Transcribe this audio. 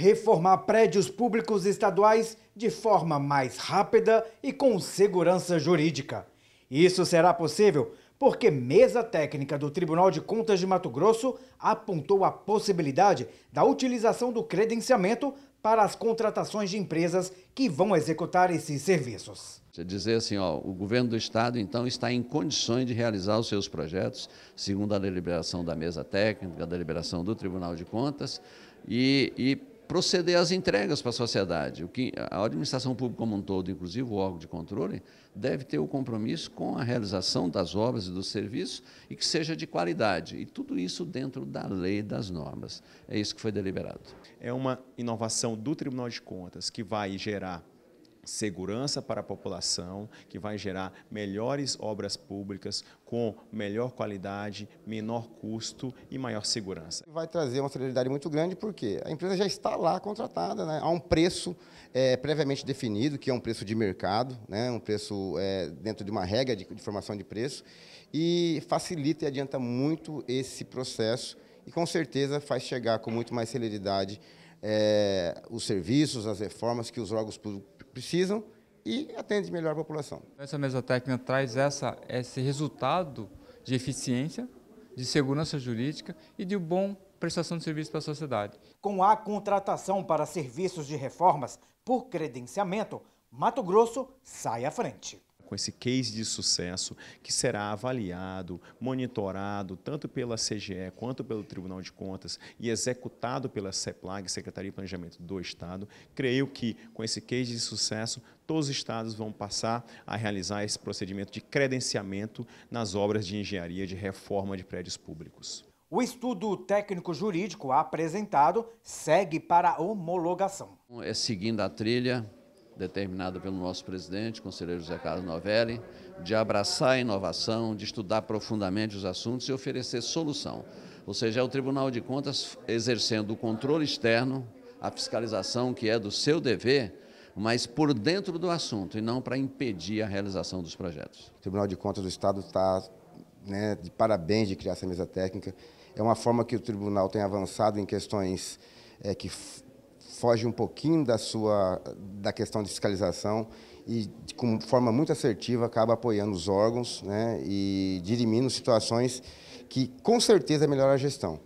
reformar prédios públicos estaduais de forma mais rápida e com segurança jurídica. Isso será possível porque mesa técnica do Tribunal de Contas de Mato Grosso apontou a possibilidade da utilização do credenciamento para as contratações de empresas que vão executar esses serviços. dizer assim, ó, o governo do estado então está em condições de realizar os seus projetos, segundo a deliberação da mesa técnica, a deliberação do Tribunal de Contas, e, e proceder às entregas para a sociedade. O que a administração pública como um todo, inclusive o órgão de controle, deve ter o compromisso com a realização das obras e dos serviços e que seja de qualidade. E tudo isso dentro da lei das normas. É isso que foi deliberado. É uma inovação do Tribunal de Contas que vai gerar segurança para a população, que vai gerar melhores obras públicas com melhor qualidade, menor custo e maior segurança. Vai trazer uma celeridade muito grande porque a empresa já está lá contratada, né? há um preço é, previamente definido, que é um preço de mercado, né? um preço é, dentro de uma regra de, de formação de preço, e facilita e adianta muito esse processo e com certeza faz chegar com muito mais celeridade é, os serviços, as reformas que os órgãos públicos precisam e atende melhor a população. Essa mesa técnica traz essa, esse resultado de eficiência, de segurança jurídica e de bom prestação de serviço para a sociedade. Com a contratação para serviços de reformas por credenciamento, Mato Grosso sai à frente com esse case de sucesso que será avaliado, monitorado tanto pela CGE quanto pelo Tribunal de Contas e executado pela CEPLAG, Secretaria de Planejamento do Estado. Creio que com esse case de sucesso todos os estados vão passar a realizar esse procedimento de credenciamento nas obras de engenharia de reforma de prédios públicos. O estudo técnico-jurídico apresentado segue para homologação. É seguindo a trilha determinada pelo nosso presidente, conselheiro José Carlos Novelli, de abraçar a inovação, de estudar profundamente os assuntos e oferecer solução. Ou seja, é o Tribunal de Contas exercendo o controle externo, a fiscalização que é do seu dever, mas por dentro do assunto e não para impedir a realização dos projetos. O Tribunal de Contas do Estado está né, de parabéns de criar essa mesa técnica. É uma forma que o tribunal tem avançado em questões é, que foge um pouquinho da sua da questão de fiscalização e com forma muito assertiva acaba apoiando os órgãos né, e dirimindo situações que com certeza melhoram a gestão.